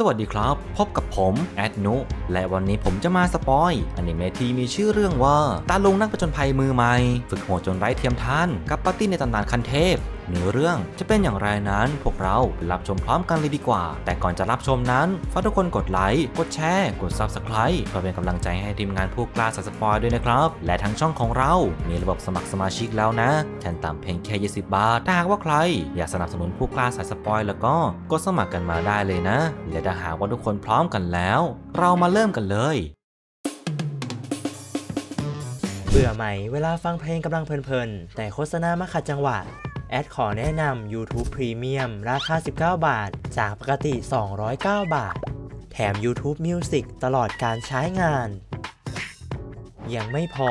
สวัสดีครับ พบกับผม แอดนุ และวันนี้ผมจะมาสปอยอนิเมะที่มีชื่อเรื่องว่า ตาลุงนักประจนภัยมือใหม่ ฝึกโหดจนไร้เทียมทานกับปาร์ตี้ในตำนานคันเทพเนื้อเรื่องจะเป็นอย่างไรนั้นพวกเราไปรับชมพร้อมกันเลยดีกว่า แต่ก่อนจะรับชมนั้นฝากทุกคนกดไลค์กดแชร์กด Subscribe เพื่อเป็นกำลังใจให้ทีมงานผู้กล้าสัสปอยด้วยนะครับ และทั้งช่องของเรา มีระบบสมัครสมาชิกแล้วนะแทนตามเพียงแค่ 20 บาทถ้าหากว่าใคร อยากสนับสนุนผู้กล้าสาสปอยแล้วก็ กดสมัครกันมาได้เลยนะและถ้าหากว่าทุกคนพร้อมกันแล้ว เรามาเริ่มกันเลยเบื่อไหมเวลาฟังเพลงกำลังเพลินๆแต่โฆษณามาขัดจังหวะแอดขอแนะนำ YouTube Premium ราคา19 บาท จากปกติ 209 บาท แถม YouTube Music ตลอดการใช้งาน ยังไม่พอ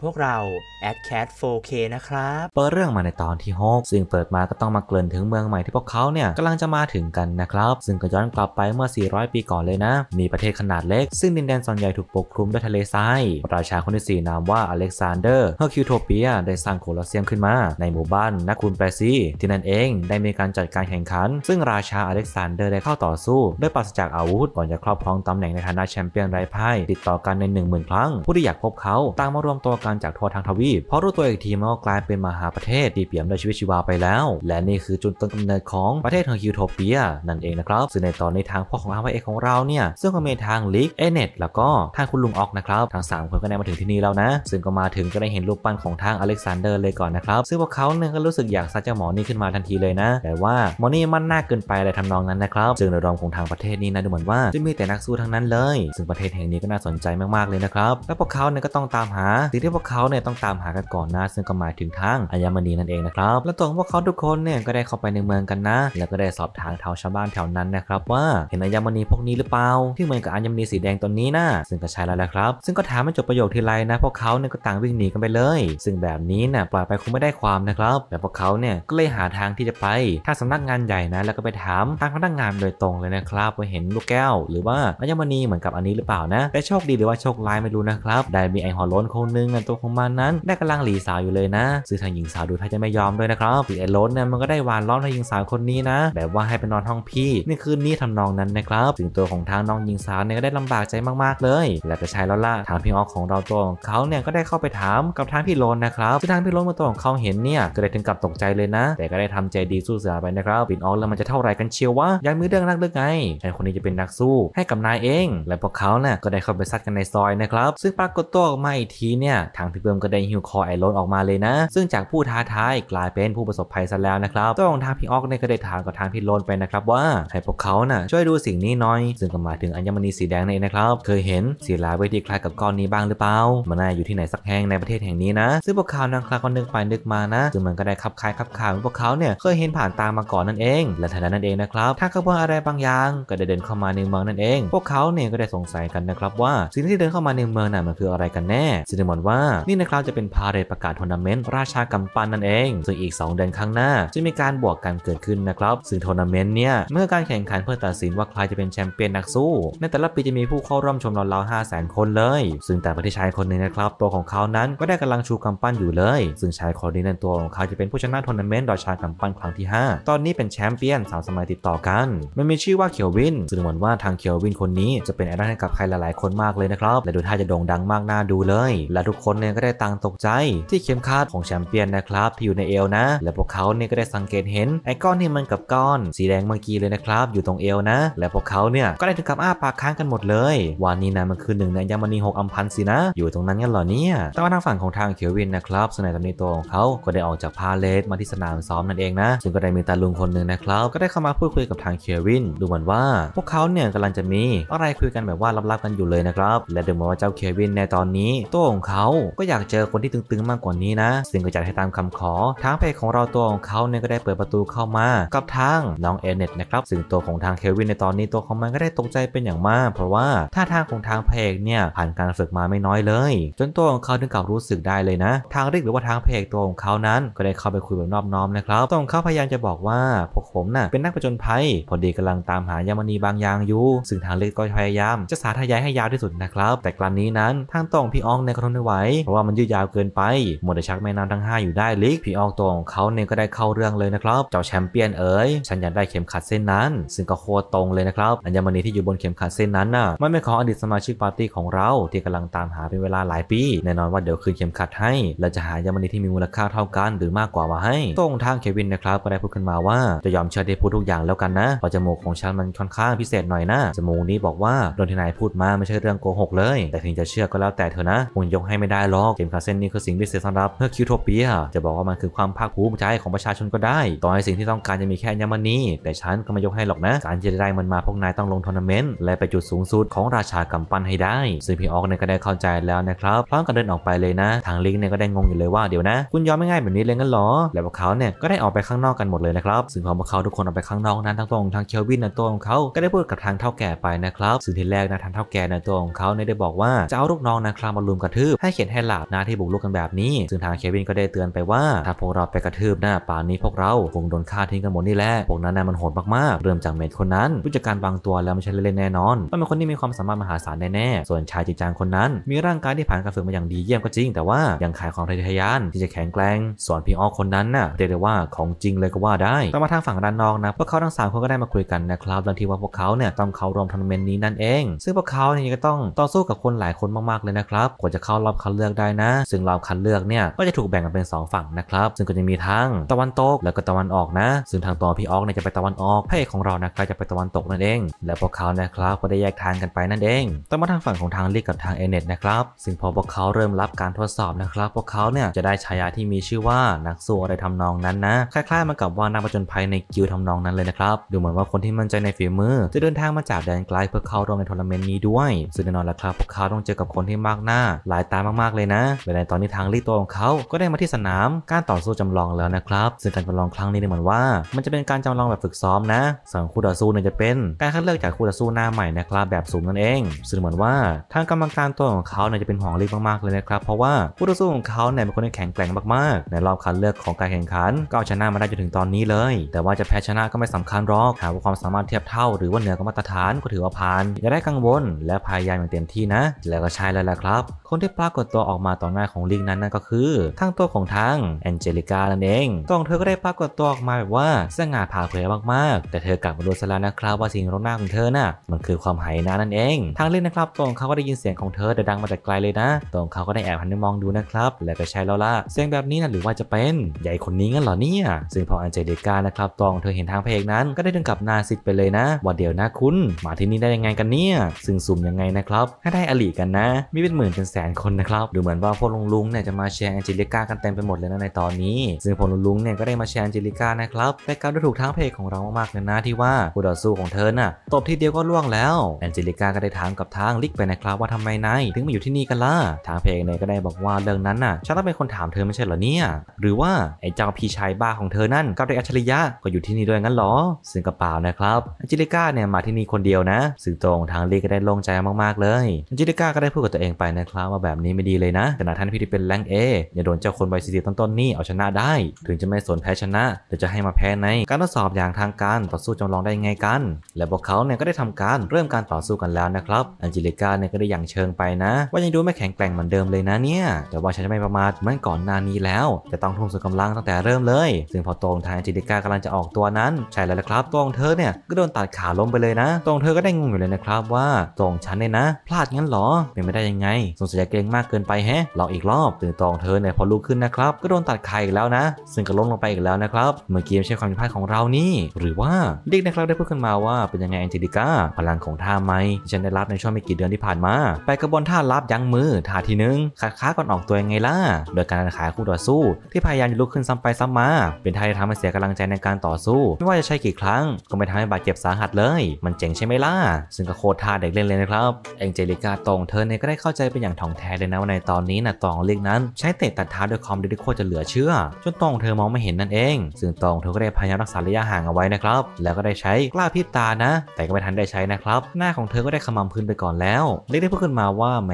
พวกเราอด c a t 4K นะครับ เปิดเรื่องมาในตอนที่ 6 ซึ่งเปิดมาก็ต้องมาเกริ่นถึงเมืองใหม่ที่พวกเขาเนี่ยกำลังจะมาถึงกันนะครับ ซึ่งก็ย้อนกลับไปเมื่อ 400 ปีก่อนเลยนะ มีประเทศขนาดเล็กซึ่งดินแดนส่วนใหญ่ถูกปกคลุมด้วยทะเลทรายราชาคนที่ 4 นามว่าอเล็กซานเดอร์เฮอร์คิวโทเปียได้สร้างโคลอสเซียมขึ้นมา ในหมู่บ้านนักคุณแปรซี ที่นั่นเองได้มีการจัดการแข่งขัน ซึ่งราชาอเล็กซานเดอร์ได้เข้าต่อสู้ด้วยปราศจากอาวุธก่อนจะครอบครองตำแหน่งในฐานะแชมเปี้ยนไร้พ่ายติดต่อกันใน 10,000 ครั้ง ผู้ที่อยากพบเขาต่างมารวมตัวกันันจากทั่วทั้งทวีป เพราะรู้ตัวอีกทีมันก็กลายเป็นมหาประเทศดีเปี่ยมด้วยชีวิตชีวาไปแล้ว และนี่คือจุดต้นกำเนิดของประเทศของ์คิวโทเปียนั่นเองนะครับ ซึ่งในตอนในทางพ่อของอาร์เอของเราเนี่ย ซึ่งก็มีทางลิกเอเนตแล้วก็ทางคุณลุงออกนะครับทั้ง3คนก็ได้มาถึงที่นี่แล้วนะ ซึ่งก็มาถึงก็ได้เห็นรูปปั้นของทางอเล็กซานเดอร์เลยก่อนนะครับ ซึ่งพวกเขาเนี่ยก็รู้สึกอยากซัดเจ้าหมอนี่ขึ้นมาทันทีเลยนะ แต่ว่าหมอนี่มันน่าเกินไปอะไรทำนองนั้นนะครับ ซึ่งโดยรวมของทางประเทศนี้นะดูเหมือนว่าจะมีแต่นักสู้ทั้งนั้นเลยซึ่งประเทศแห่งนี้ก็น่าสนใจมากๆเลยนะครับและพวกเขาเนี่ยก็ต้องตามหาสิ่งที่พวกเขาเนี่ยต้องตามหากันก่อนนะซึ่งก็หมายถึงทางอัญมณีนั่นเองนะครับ และตัวของพวกเขาทุกคนเนี่ยก็ได้เข้าไปในเมืองกันนะ แล้วก็ได้สอบถามชาวชาวบ้านแถวนั้นนะครับว่าเห็นอัญมณีพวกนี้หรือเปล่าที่เหมือนกับอัญมณีสีแดงตนนี้นะซึ่งก็ใช่แล้วแหละครับซึ่งก็ถามมาจบประโยคทีไรนะพวกเขาเนี่ยก็ต่างวิ่งหนีกันไปเลย ซึ่งแบบนี้นะ่ะปล่อยไปคงไม่ได้ความนะครับ แต่พวกเขาเนี่ยก็เลยหาทางที่จะไปทางสำนักงานใหญ่นะ แล้วก็ไปถามทางพนักงานโดยตรงเลยนะครับว่าเห็นลูกแก้ว หรือว่าอัญมณีเหมือนกับอันนี้หรือเปล่านะแต่โชคดีหรือว่าโชคร้ายไม่รู้นะครับได้มีไอหอล้นคนนึงนะตัวของมันนั้น ได้กำลังหลีสาวอยู่เลยนะซึ่งทางหญิงสาวดูท่าจะไม่ยอมด้วยนะครับติเอโรสเนี่ยมันก็ได้วานล้อมทางหญิงสาวคนนี้นะแบบว่าให้ไปนอนห้องพี่ในคืนนี้ทำนองนั้นนะครับถึงตัวของทางน้องหญิงสาวเนี่ยก็ได้ลำบากใจมากๆเลย และก็ใช่แล้วล่ะทางพี่ออกของเราตัวของเขาเนี่ยก็ได้เข้าไปถามกับทางพี่โรนนะครับซึ่งทางพี่โรนมาตัวของเขาเห็นเนี่ยก็ได้ถึงกับตกใจเลยนะ แต่ก็ได้ทำใจดีสู้เสือไปนะครับพี่ออกแล้วมันจะเท่าไรกันเชียววะยังมีเรื่องรักเรื่องไงไอ้คนนี้จะเป็นนักสู้ ให้กับนายเอง และพวกเขาเนี่ยก็ได้เข้าไปซัดกันในซอยนะครับซึ่งปรากฏตัวออกมาอีกทีเนี่ยทั้งพี่เพิ่มก็ได้ฮิวคอไอรอนออกมาเลยนะ ซึ่งจากผู้ท้าทายกลายเป็นผู้ประสบภัยซะแล้วนะครับ ต้องทางพี่ออกเนี่ยก็ได้ถามกับทางพี่โลนไปนะครับว่าให้พวกเขาน่ะช่วยดูสิ่งนี้หน่อย ซึ่งก็หมายถึงอัญมณีสีแดงนี่นะครับ เคยเห็นสีลาเวทีคล้ายกับก้อนนี้บ้างหรือเปล่า มันน่าอยู่ที่ไหนสักแห่งในประเทศแห่งนี้นะซึ่งพวกเขานั่งคลาก็นึกไปนึกมานะ ซึ่งมันก็ได้คับคล้ายคับข่าวพวกเขาเนี่ยเคยเห็นผ่านตามาก่อนนั่นเอง และทันนั้นเองนะครับ ถ้าขบวนอะไรบางอย่างก็ได้เดินเข้ามาในเมืองนั่นเอง พวกเขาเนี่ยก็ได้สงสัยกันนะครับว่าสิ่งที่เดินเข้ามาในเมืองน่ะมันคืออะไรกันแน่ซึ่งหมอนว่านี่นะครับจะเป็น พาเรดประกาศทัวร์นาเมนต์ราชากำปั้นนั่นเองซึ่งอีก2เดือนข้างหน้าจะมีการบวกกันเกิดขึ้นนะครับ ซึ่งทัวร์นาเมนต์เนี่ย เมื่อการแข่งขันเพื่อตัดสินว่าใครจะเป็นแชมเปี้ยนนักสู้ ในแต่ละปีจะมีผู้เข้าร่วมชมราวๆ้าแสนคนเลย ซึ่งแต่ประเทศชายคนนึงนะครับ ตัวของเขานั้นก็ได้กำลังชูกำปั้นอยู่เลย ซึ่งชายคนนี้นั้นตัวของเขาจะเป็นผู้ชนะทัวร์นาเมนต์ราชากำปั้นครั้งที่ 5 ตอนนี้เป็นแชมเปี้ยนสามสมัยติดต่อกัน มันมีชื่อว่าเคียววิน ซึ่งเหมือนว่าทางเขียววินคนนี้ จะเป็นไอดอลให้กับใครหลายๆ คนมากเลยนะครับและดูท่าจะโด่งดังมากน่าดูเลย และทุกคนคนเนี่ยก็ได้ต่างตกใจ ที่เข็มขัดของแชมเปี้ยนนะครับที่อยู่ในเอวนะ และพวกเขาเนี่ยก็ได้สังเกตเห็น ไอ้ก้อนนี่มันกับก้อน สีแดงเมื่อกี้เลยนะครับอยู่ตรงเอวนะ และพวกเขาเนี่ยก็ได้ถึงกับอ้าปากค้างกันหมดเลย วันนี้นะมันคือหนึ่งในยามนีหกอัมพันสินะ อยู่ตรงนั้นกันหรอเนี่ยแต่ว่าทางฝั่งของทางเขียววินนะครับสนายตำหนิตัวของเขาก็ได้ออกจากพาเลทมาที่สนามซ้อมนั่นเองนะซึ่งก็ได้มีตาลุงคนหนึ่งนะครับก็ได้เข้ามาพูดคุยกับทางเคียวิน ดูเหมือนว่า พวกเขาเนี่ยกำลังจะมีอะไรคุยกันแบบว่าลับๆกันอยู่เลยนะครับและดูเหมือนว่าเจ้าเขียวินในตอนนี้ ตัวของเขาก็อยากเจอคนที่ตึงๆมากกว่านี้นะ ซึ่งก็จัดให้ตามคำขอทางเพจของเราตัวของเขาเนี่ยก็ได้เปิดประตูเข้ามากับทางน้องเอเน็ตนะครับซึ่งตัวของทางเควินในตอนนี้ตัวของมันก็ได้ตกใจเป็นอย่างมาก เพราะว่าท่าทางของทางเพจเนี่ยผ่านการฝึกมาไม่น้อยเลย จนตัวของเขาถึงกับรู้สึกได้เลยนะ ทางริกหรือว่าทางเพจตัวของเขานั้น ก็ได้เข้าไปคุยแบบนอบน้อมนะครับตัวของเขาพยายามจะบอกว่าพวกผมน่ะ เป็นนักประจนภัย พอดีกำลังตามหายามณีบางอย่างอยู่ซึ่งทางริกก็พยายามจะสาธยายให้ยาวที่สุดนะครับ แต่ครั้นนี้นั้นทางตองพี่อองในกระทนไมไวเพราะว่ามันยืดยาวเกินไปหมดชักแม่น้ำทั้ง 5 อยู่ได้ลิกผีออกตัวของเขาเนี่ยก็ได้เข้าเรื่องเลยนะครับเจ้าแชมเปี้ยนเอ๋ยฉันอยากได้เข็มขัดเส้นนั้น ซึ่งก็โคตรตรงเลยนะครับอัญมณีที่อยู่บนเข็มขัดเส้นนั้นน่ะมันเป็นของอดีตสมาชิกปาร์ตี้ของเรา ที่กำลังตามหาเป็นเวลาหลายปี แน่นอนว่าเดี๋ยวคืนเข็มขัดให้เราจะหาอัญมณีที่มีมูลค่าเท่ากันหรือมากกว่ามาให้ตรงทางเควินนะครับ ก็ได้พูดขึ้นมาว่าจะยอมเชื่อที่พูดทุกอย่างแล้วกันนะเพราะจมูกของฉันมันค่อนข้างพิเศษหน่อยนะจมูกนี้บอกว่าโดนที่นายพูดมาไม่ใช่เรื่องโกหกเลย แต่ถึงจะเชื่อก็แล้วแต่เธอนะ่นยกให้ไม่ได้ได้หรอกเกมคาเซนนี่คือสิ่งพิเศษสำหรับ เพื่อคิวโทเปียจะบอกว่ามันคือความภาคภูมิใจของประชาชนก็ได้ ต่อให้สิ่งที่ต้องการจะมีแค่ยามนีแต่ฉันก็ไม่ยกให้หรอกนะ การจะได้มันมาพวกนายต้องลงทัวร์นาเมนต์ และไปจุดสูงสุดของราชากำปั้นให้ได้ซึ่งพี่ออกเนี่ยก็ได้เข้าใจแล้วนะครับพร้อมกันเดินออกไปเลยนะทางลิงเนี่ยก็ได้งงอยู่เลยว่าเดี๋ยวนะ คุณยอมไม่ง่ายแบบนี้เลยงั้นหรอแล้วพวกเขาเนี่ยก็ได้ออกไปข้างนอกกันหมดเลยนะครับซึ่งพอพวกเขาทุกคนออกไปข้างนอกนั้นทั้งตัวของทางเคลวินนะตัวของเขาก็ได้พูดกับทางเท่าแก่ไปนะครับซึ่งทีแรกนะทางเท่าแก่นะตัวของเขาเนี่ยได้บอกว่าจะเอาลูกน้องนะครับมาลุมกระทืบให้เขียนให้หลับหน้าที่บุกลุกกันแบบนี้ ซึ่งทางเควินก็ได้เตือนไปว่าถ้าพวกเราไปกระทืบหน้าป่านี้พวกเรา คงโดนฆ่าทิ้งกันหมดนี่แหละ พวกนั้นน่มันโหดมาก ๆ เริ่มจากเมดคนนั้นผู้จัดการบางตัวแล้วไม่ใช่เล่นแน่นอนมันเป็นคนที่มีความสามารถมหาศาลแน่ ๆ ส่วนชายจิจางคนนั้น มีร่างกายที่ผ่านการฝึกมาอย่างดีเยี่ยมก็จริงแต่ว่ายังขายของทะยานที่จะแข็งแกร่งส่วนพี่อ้อคนนั้นน่ะเรียกได้ว่าของจริงเลยก็ว่า ได้แต่มาทางฝั่งด้านนอกนะพวกเขาทั้งสามคนก็ได้มาคุยกันนะครับเรื่องที่ว่าพวกเขาเนี่ยต้องเข้าร่วมทัวร์นาเมนต์นี้นั่นเอง ซึ่งพวกเขาเนี่ยก็ต้องต่อสู้กับคนหลายคนมากๆเลยนะครับกว่าจะเข้ารอบคัดเลเลือกได้นะ ซึ่งรอบคัดเลือกเนี่ยก็จะถูกแบ่งกันเป็น2ฝั่งนะครับ ซึ่งก็จะมีทั้งตะวันตกแล้วก็ตะวันออกนะ ซึ่งทางตัวพี่ออกเนี่ยจะไปตะวันออกพระเอกของเรา นะครับจะไปตะวันตกนั่นเอง และพวกเขานะครับก็ได้แยกทางกันไปนั่นเองต้องมาทางฝั่งของทางลีกกับทางเอเน็ตนะครับ ซึ่งพอพวกเขาเริ่มรับการทดสอบนะครับ พวกเขาเนี่ยจะได้ฉายาที่มีชื่อว่านักสู้อะไรทำนองนั้นนะ คล้ายๆมันกับว่านักประจนภัยในกิลทำนองนั้นเลยนะครับ ดูเหมือนว่าคนที่มั่นใจในฝีมือจะเดินทางมาจากแดนไกลเพื่อเข้าร่วมในทัวร์นาเมนต์นี้ด้วยซึ่งแน่นอนละครับพวกเขาต้องเจอกับคนที่มากหน้า หลายตามาากเลยนะและในตอนนี้ทางลีตัวของเขาก็ได้มาที่สนามการต่อสู้จำลองแล้วนะครับซึ่งการจำลองครั้งนี้เหมือนว่า มันจะเป็นการจำลองแบบฝึกซ้อมนะสองคู่ต่อสู้เนี่ยจะเป็น การคัดเลือกจากคู่ต่อสู้หน้าใหม่นะครับแบบสุ่มนั่น เองซึ่งเหมือนว่าทางกรรมการตัวของเขาเนี่ยจะเป็นห่วงลีมากๆเลยนะครับ เพราะว่าคู่ต่อสู้ของเขาเนี่ยเป็นคนที่แข็งแกร่งมากๆ ในรอบคัดเลือกของการแข่งขันก็เอาชนะมาได้จนถึงตอนนี้เลย แต่ว่าจะแพ้ชนะก็ไม่สำคัญหรอกหากว่าความสามารถเทียบเท่า หรือว่าเหนือกว่ามาตรฐานก็ถือว่าผ่านอย่าได้กังวล และพยายามอย่างเต็มที่นะ แล้วก็ใช่แล้วแหละครับคนที่ปรากฏตัวออกมาต่อหน้าของลิงนั้นนั่นก็คือ ทั้งตัวของทั้งแอนเจลิกานั่นเองตองเธอก็ได้ปรากฏตัวออกมาแบบว่าสง่าผ่าเผยมากๆ แต่เธอกลับมาดูสลานะครับว่าสิ่งรอบหน้าของเธอน่ะมันคือความหายนะนั่นเองทางเล่นนะครับตองเขาก็ได้ยินเสียงของเธอแต่ดังมาแต่ไกลเลยนะตองเขาก็ได้แอบหันไปมองดูนะครับ และก็ใช่แล้วล่ะเสียงแบบนี้นะหรือว่าจะเป็นใหญ่คนนี้งั้นเหรอเนี่ยซึ่งพอแอนเจลิกานะครับตองเธอเห็นทางเพลงนั้น ก็ได้ถึงกับนาซิตไปเลยนะว่าเดี๋ยวนะคุณมาที่นี่ได้ยังไงกันเนี่ยซึ่งสุ่มยังไงนะครับห้ได้อลีกันนะมีเป็นหมื่นเป็นแสนคนนะครับดูเหมือนว่าพวกลุงลุงเนี่ยจะมาแชร์แองเจลิก้ากันเต็มไปหมดเลยนะ ในตอนนี้ ซึ่งพวกลุงลุงเนี่ยก็ได้มาแชร์แองเจลิก้านะครับแต่กกรด์ได้ถูกทั้งเพจของเรามากๆเลยนะที่ว่าคู่ต่อสู้ของเธอน่ะตบทีเดียวก็ล่วงแล้ว แองเจลิก้าก็ได้ถามกับทางลิกไปนะครับ ว่าทำไมนายถึงมาอยู่ที่นี่กันล่ะ ทางเพจเนี่ยก็ได้บอกว่า เรื่องนั้นน่ะฉันต้องเป็นคนถามเธอไม่ใช่เหรอเนี่ย หรือว่าไอ้เจ้าพี่ชายบ้าของเธอนั่นกับได้อัจฉริยะก็อยู่ที่นี่ด้วยงั้นหรอ ซึ่งกระเป๋านะครับแองเจลิก้าเนี่ยมาที่นี่คนเดียวนะซึ่งตรงทางลิกก็ได้โล่งใจมากๆเลยแองเจลิก้าก็ได้พูดกับตัวเองไปนะครับว่าแบบนี้ไม่ดดีเลยนะขณะท่านพี่ที่เป็นแรงเออย่าโดนเจ้าคนใบสีต้นต้นๆนี่เอาชนะได้ ถึงจะไม่สนแพ้ชนะแต่จะให้มาแพ้ในการทดสอบอย่างทางการต่อสู้จำลองได้ไงกัน และพวกเขาเนี่ยก็ได้ทำการเริ่มการต่อสู้กันแล้วนะครับอันจิลิกาเนี่ยก็ได้อย่างเชิงไปนะ ว่ายังดูไม่แข็งแกร่งเหมือนเดิมเลยนะเนี่ย แต่ว่าฉันจะไม่ประมาทเหมือนก่อนหน้านี้แล้วจะต้องทุ่มสุดกำลังตั้งแต่เริ่มเลยซึ่งพอตรงทางอันจิลิกากำลังจะออกตัวนั้น ใช่แล้วละครับตรงเธอเนี่ยก็โดนตัดขาล้มไปเลยนะ ตรงเธอก็ได้งงอยู่เลยนะครับ ว่าตรงฉันเนี่ยนะ พลาดงั้นหรอเป็นไม่ได้ยังไงสงสัยเก่งมากเกินนไปแฮะลองอีกรอบตื่นตองเธอเนี่ยพอลุกขึ้นนะครับ ก็โดนตัดไข่อีกแล้วนะ ซึ่งก็ล้มลงไปอีกแล้วนะครับเมื่อกี้ไม่ใช่ความผิดพลาดของเรานี่ หรือว่าเด็กนะครับได้พูดขึ้นมาว่าเป็นยังไงแองเจลิก้าพลังของท่าไม้ที่ฉันได้รับในช่วงไม่กี่เดือนที่ผ่านมา ไปกระบวนท่ารับยั้งมือท่าทีนึงคาด้าก่อนออกตัวยังไงล่ะโดยการขายคู่ต่อสู้ ที่พยายามจะลุกขึ้นซ้ำไปซ้ำมาเป็นท่าที่ทำให้เสียกำลังใจในการต่อสู้ไม่ว่าจะใช้กี่ครั้งก็ไม่ทำให้บาดเจ็บสาหัสเลย มันเจ๋งใช่ไหมล่ะซึ่งก็โคตรท่าเด็กเล่นเลยนะครับแองเจลิก้าตรงเธอเนี่ยก็ได้เข้าใจเป็นอย่างถ่องแท้เลยนะในตอนนี้นะตองเล็กนั้นใช้เตะตัดเท้าด้วยความเดริโคจะเหลือเชื่อ จนตองเธอมองไม่เห็นนั่นเองซึ่งตองเธอก็ได้พยายามรักษาระยะห่างเอาไว้นะครับแล้วก็ได้ใช้กล้าพิบตานะ แต่ก็ไม่ทันได้ใช้นะครับหน้าของเธอก็ได้ขมำพื้นไปก่อนแล้วเล็กได้พูดขึ้นมาว่าแหม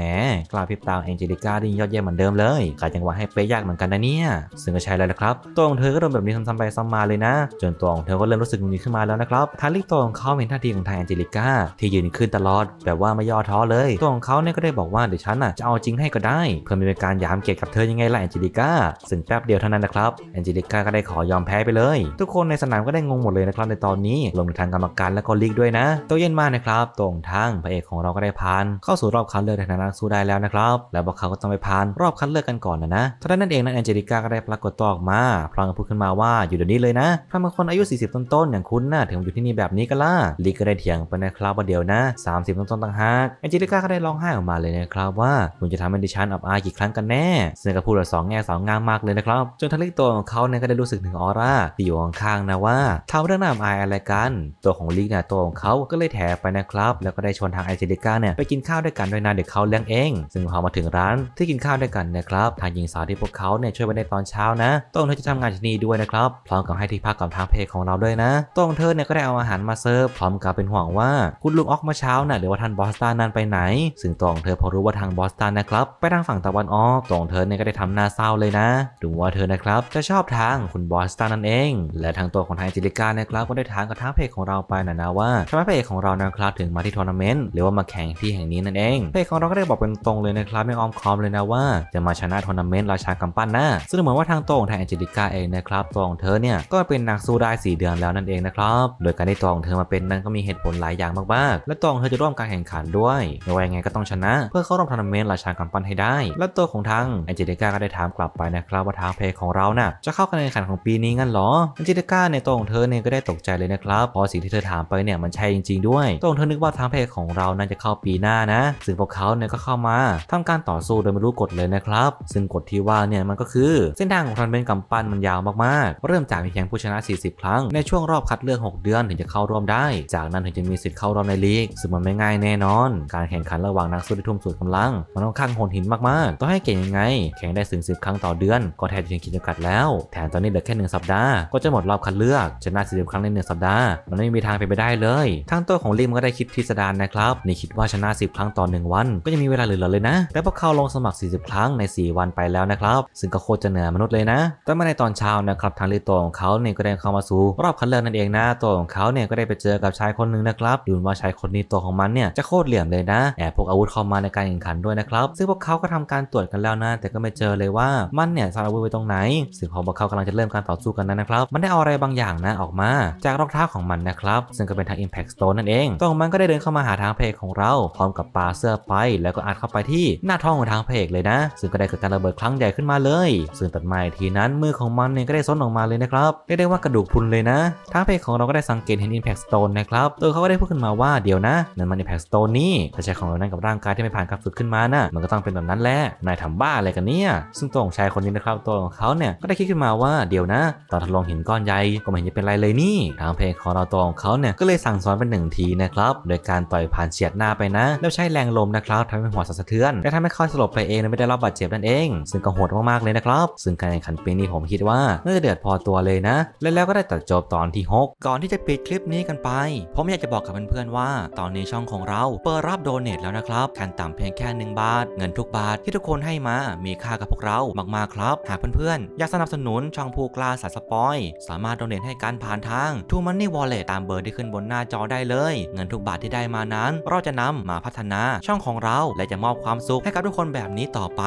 กล้าพิบตาเองเจลิก้าดิ้นยอดเยี่ยมเหมือนเดิมเลยกาจังหวะให้เป๊ะยากเหมือนกันนะเนี่ยซึ่งก็ใช่แล้วนะครับตองเธอก็โดนแบบนี้ซ้ำๆไปซ้ำมาเลยนะ จนตองเธอก็เริ่มรู้สึกงุนงงขึ้นมาแล้วนะครับทันทีตัองเขาเห็นท่าทีของทางแอเจลิก้าที่ยืนขึ้นตลอด แบบว่าไม่ย่อท้อเลยตองเขาเนี่ยก็ได้บอกว่าเดี๋ยวฉันอ่ะจะเอาจริงให้ก็ได้เพื่อไม่เป็นการยามเกียดตกับเธอยังไงล่ะแองจิลิก้าซึ่งแป๊บเดียวเท่านั้นนะครับแองจิลิก้าก็ได้ขอยอมแพ้ไปเลย ทุกคนในสนามก็ได้งงหมดเลยนะครับในตอนนี้รวมถึงทางกรรมการและก็ลีกด้วยนะตัวเย็นมากนะครับตรงทางพระเอกของเราก็ได้ผ่านเข้าสู่รอบคัดเลือกในฐานะสู้ได้แล้วนะครับ แล้วพวกเขาก็ต้องไปผ่านรอบคัดเลือกกันก่อนนะนะเท่านั้นเองนะแองจิลิก้าก็ได้ปรากฏตัวออกมาพร้อมกับพูดขึ้นมาว่าอยู่เดี๋ยวนี้เลยนะทำไมคนอายุ40 ต้นๆอย่างคุณนะ่ะถึงอยู่ที่นี่แบบนี้กันล่ะลีกก็ได้เถียงไปนะครับว่าเดียวนะ 30 ต้นๆต่างหากแอนจิลิก้าก็ได้ร้องไห้ออกมาเลยนะครับว่าคุณจะทำให้ดิฉชั้นอับอายกี่ครั้งกันแน่ ซึ่งก็พูดแบบสองแง่สองงามมากเลยนะครับ จนทั้งลิกตัวของเขาเนี่ยก็ได้รู้สึกถึงออร่าที่อยู่ข้างๆนะว่าทำเรื่องน้าออายอะไรกัน ตัวของลิกเนี่ยตัวของเขาก็เลยแถไปนะครับ แล้วก็ได้ชวนทางไอเซลิก้าเนี่ยไปกินข้าวด้วยกันด้วยนะเดี๋ยวเขาเลี้ยงเอง ซึ่งพอมาถึงร้านที่กินข้าวด้วยกันนะครับ ทางหญิงสาวที่พวกเขาเนี่ยช่วยไว้ในตอนเช้านะตัวเธอจะทำงานที่นี่ด้วยนะครับพร้อมกับให้ที่พักกับทางเพจของเราด้วยนะต้องเธอเนี่ยก็ได้เอาอาหารมาเสิร์ฟพร้อมกับเป็นห่วงว่าคุณลุงออกมาเช้านะ่ะหรือว่าท่านบอสตันนั้นไปไหน ซึ่งตัวของเธอพอรู้ว่าทางบอสตันนะครับไปทางฝั่งตะวันออกตรงเธอเนี่ยก็ได้ทำหน้าเศร้าเลยนะถึงว่าเธอนะครับ จะชอบทางคุณบอสตันนั่นเอง และทางตัวของทางจิลิกานะครับก็ได้ถามกับทางเพจของเราไปนะนะว่าทำไมเพจของเรานะครับถึงมาที่ทัวร์นาเมนต์หรือว่ามาแข่งที่แห่งนี้นั่นเองเพจของเราก็ได้บอกเป็นตรงเลยนะครับไม่อ้อมค้อมเลยนะว่าจะมาชนะทัวร์นาเมนต์ราชากำปั้นนะซึ่งเหมือนว่าทางตัวของทางเลิกาเองนะครับตัวของเธอเนี่ยก็เป็นนักสู้ได้4เดือนแล้วนั่นเองนะครับโดยการได้ตัวของเธอมาเป็นนั้นก็มีเหตุผลหลายอย่างมากๆ และตัวของเธอจะร่วมการแข่งขันด้วยไม่ว่ายังไงก็ต้องชนะเพื่อเข้ารวมทัวร์นาเมนต์ราชากำปั้นให้ไมได้และตัวของทางแอนเจลิก้าก็ได้ถามกลับไปนะครับว่าทางเพลงของเรานะ่ะจะเข้าการแข่งขันของปีนี้งั้นหรอแอนเจลิก้าในตัวของเธอเนี่ยก็ได้ตกใจเลยนะครับเพราะสิ่งที่เธอถามไปเนี่ยมันใช่จริงๆด้วยตัวของเธอนึกว่าทางเพลงของเราน่าจะเข้าปีหน้านะซึ่งพวกเขาเนี่ยก็เข้ามา ทำการต่อสู้โดยไม่รู้กฎเลยนะครับ ซึ่งกฎที่ว่าเนี่ยมันก็คือเส้นทางของทันเบนกัมปันมันยาวมากๆ เริ่มจากมีแข่งผู้ชนะ 40 ครั้งในช่วงรอบคัดเลือก 6 เดือนถึงจะเข้าร่วมได้ จากนั้นถึงจะมีสิทธิ์เข้ารอบในลีกซึ่งมันไม่ง่ายแน่นอน การแข่งขันระหว่างนักสู้ที่ทุ่มสุดกำลังมันต้องข้างโหดหินมากๆ ต้องให้เก่งยังไงแข่งได้ถึงสิบครั้งต่อเดือนก็แทบจะถึงขีดจำกัดแล้วแถมตอนนี้เหลือแค่หนึ่งสัปดาห์ก็จะหมดรอบคัดเลือกชนะสิบครั้งในหนึ่งสัปดาห์มันไม่มีทางไปไปได้เลย ทั้งตัวของลิมก็ได้คิดทฤษฎีนะครับ นี่คิดว่าชนะสิบครั้งต่อหนึ่งวันก็ยังมีเวลาเหลือเลยนะแต่พวกเขาลงสมัคร 40 ครั้งใน 4 วันไปแล้วนะครับซึ่งก็โคตรจะเหนือมนุษย์เลยนะแต่มาในตอนเช้านะครับทางลีโตของเขาเนี่ยก็ได้เข้ามาสู่รอบคัดเลือกนั่นเองนะตัวของเขาเนี่ยก็ได้ไปเจอกับชายคนหนึ่งนะครับดูว่าชายคนนี้ตัวของมันเนี่ยจะโคตรเหลี่ยมเลยนะแอบพกอาวุธเข้ามาในการแข่งขันด้วยนะครับ ซึ่งพวกเขาก็ทำการตรวจกันแล้วนะ แต่ก็ไม่เจอเลยว่ามันเนี่ยซาอาวุธไว้ตรงไหนซึ่งพอพวกเขากำลังจะเริ่มการต่อสู้กันนั้นนะครับ มันได้เอาอะไรบางอย่างนะออกมา จากรองเท้าของมันนะครับ ซึ่งก็เป็นทาง Impact Stone นั่นเองตรงมันก็ได้เดินเข้ามาหาทางเพกของเรา พร้อมกับปาเสื้อไป แล้วก็อัดเข้าไปที่หน้าท้องของทางเพกเลยนะซึ่งก็ได้เกิดการระเบิดครั้งใหญ่ขึ้นมาเลยซึ่งตัดไม้ทีนั้นมือของมันเนี่ยก็ได้ซ้นออกมาเลยนะครับเรียกได้ว่ากระดูกพุนเลยนะทางเพกของเราก็ได้สังเกตเห็น Impact Stone นะครับตัวเขาก็ได้พูดขึ้นมาว่าเดี๋ยวนะนั่นมัน Impact Stone นี่ถ้าใช้ของเรานั่นกับร่างกายที่ไม่ผ่านการฝึกขึ้นมานะ่ะมันก็ต้องเป็นแบบนั้นแหละนายทำบ้าอะไรกันเนี่ยซึ่งตัวของชายคนนี้นะครับ ตัวของเขาเนี่ยก็ได้คิดขึ้นมาว่าเดี๋ยวนะ ตอนทดลองเห็นก้อนใหญ่ก็ไม่เห็นจะเป็นไรเลยนี่ทางเพลงของเราตัวของเขาเนี่ยก็เลยสั่งสอนเป็นหนึ่งทีนะครับโดยการต่อยผ่านเฉียดหน้าไปนะ แล้วใช้แรงลมนะครับทำให้หัวสะเทือนและทำให้เขาสลบไปเองไม่ได้รับบาดเจ็บนั่นเอง ซึ่งก็โหดมากๆเลยนะครับ ซึ่งการแข่งขันปีนี้ผมคิดว่าน่าจะเดือดพอตัวเลยนะ และแล้วก็ได้ตัดจบตอนที่ 6 ก่อนที่จะปิดคลิปนี้กันไปผมอยากจะบอกกับเพื่อนๆว่าตอนนี้ช่องของเราเปิดรับโดเนทแล้วนะครับขั้นต่ำเพียงแค่1บาท เงินทุกกบาทที่ทุกคนให้มา มีค่ากับพวกเรา มากๆครับ หากเพื่อนๆ อยากสนับสนุนช่องผู้กล้าสายสปอย สามารถโดเน a t ให้การผ่านทาง t ูมันนี่วอลเล็ตตามเบอร์ที่ขึ้นบนหน้าจอได้เลย เงินทุกบาทที่ได้มานั้นเราจะนำมาพัฒนาช่องของเราและจะมอบความสุขให้กับทุกคนแบบนี้ต่อไป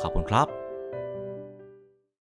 ขอบคุณครับ